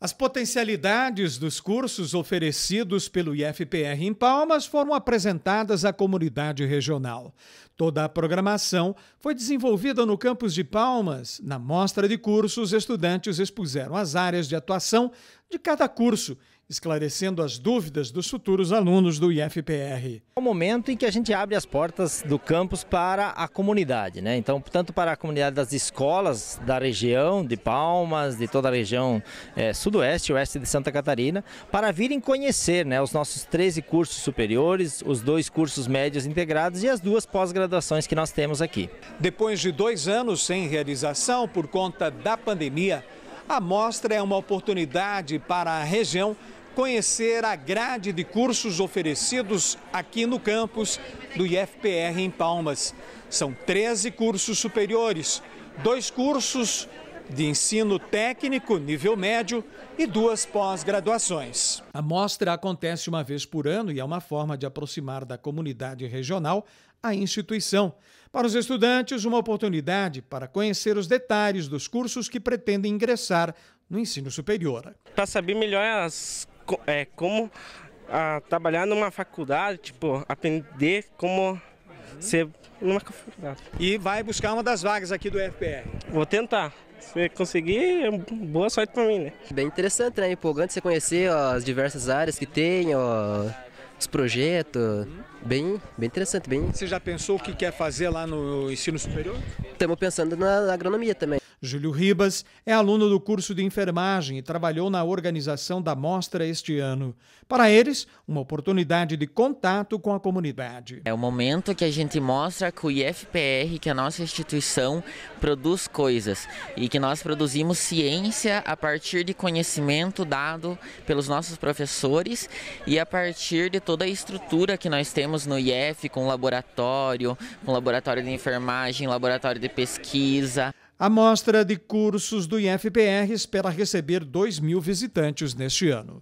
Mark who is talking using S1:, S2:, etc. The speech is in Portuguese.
S1: As potencialidades dos cursos oferecidos pelo IFPR em Palmas foram apresentadas à comunidade regional. Toda a programação foi desenvolvida no campus de Palmas. Na mostra de cursos, estudantes expuseram as áreas de atuação de cada curso esclarecendo as dúvidas dos futuros alunos do
S2: IFPR. É o momento em que a gente abre as portas do campus para a comunidade, né? Então, tanto para a comunidade das escolas da região de Palmas, de toda a região é, sudoeste, oeste de Santa Catarina, para virem conhecer né, os nossos 13 cursos superiores, os dois cursos médios integrados e as duas pós-graduações que nós temos aqui. Depois de dois anos sem realização por conta da pandemia, a mostra é uma
S1: oportunidade para a região conhecer a grade de cursos oferecidos aqui no campus do IFPR em Palmas. São 13 cursos superiores, dois cursos de ensino técnico nível médio e duas pós-graduações. A mostra acontece uma vez por ano e é uma forma de aproximar da comunidade regional a instituição. Para os estudantes, uma oportunidade para conhecer os detalhes dos cursos que pretendem ingressar no ensino
S2: superior. Para saber melhor as é, como a, ah, trabalhar numa faculdade, tipo, aprender como ser numa faculdade. E vai buscar uma das vagas aqui do FPR? Vou tentar. Se conseguir, é boa sorte pra mim, né? Bem interessante, né? Empolgante você conhecer ó, as diversas áreas que tem, ó, os projetos. Bem, bem interessante, bem.
S1: Você já pensou o que quer fazer lá no ensino superior? Estamos pensando na agronomia também. Júlio Ribas é aluno do curso de enfermagem e trabalhou na organização da mostra este ano. Para eles, uma oportunidade de contato com a comunidade.
S3: É o momento que a gente mostra que o IFPR, que a nossa instituição, produz coisas e que nós produzimos ciência a partir de conhecimento dado pelos nossos professores e a partir de toda a estrutura que nós temos no IF, com laboratório, com laboratório de enfermagem, laboratório de pesquisa.
S1: A mostra de cursos do IFPR espera receber 2 mil visitantes neste ano.